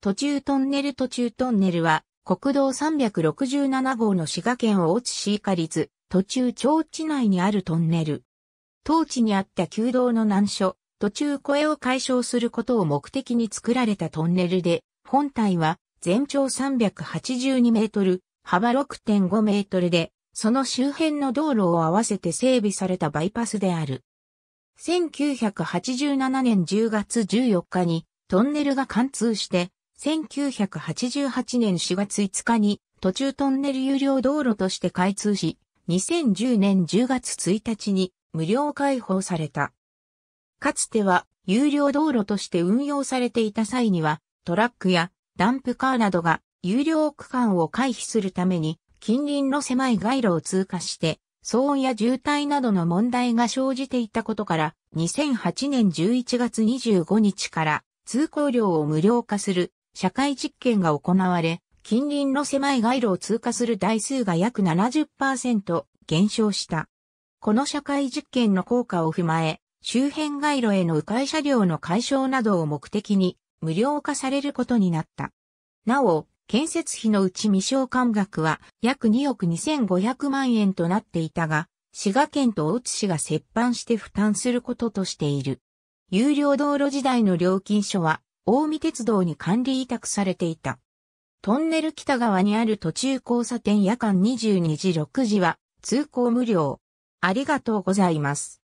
途中トンネル途中トンネルは、国道367号の滋賀県大津市以下立、途中町地内にあるトンネル。当地にあった旧道の難所、途中小屋を解消することを目的に作られたトンネルで、本体は全長382メートル、幅6.5メートルで、その周辺の道路を合わせて整備されたバイパスである。1987年10月14日にトンネルが貫通して1988年4月5日に途中トンネル有料道路として開通し、2010年10月1日に無料開放された。かつては有料道路として運用されていた際には、トラックやダンプカーなどが有料区間を回避するために近隣の狭い街路を通過して騒音や渋滞などの問題が生じていたことから2008年11月25日から通行料を無料化する社会実験が行われ、近隣の狭い街路を通過する台数が約70%減少した。この社会実験の効果を踏まえ、周辺街路への迂回車両の解消などを目的に無料化されることになった。なお、建設費のうち未償還額は約2億2500万円となっていたが、滋賀県と大津市が折半して負担することとしている。有料道路時代の料金所は近江鉄道に管理委託されていた。トンネル北側にある途中交差点夜間22時6時は通行無料。ありがとうございます。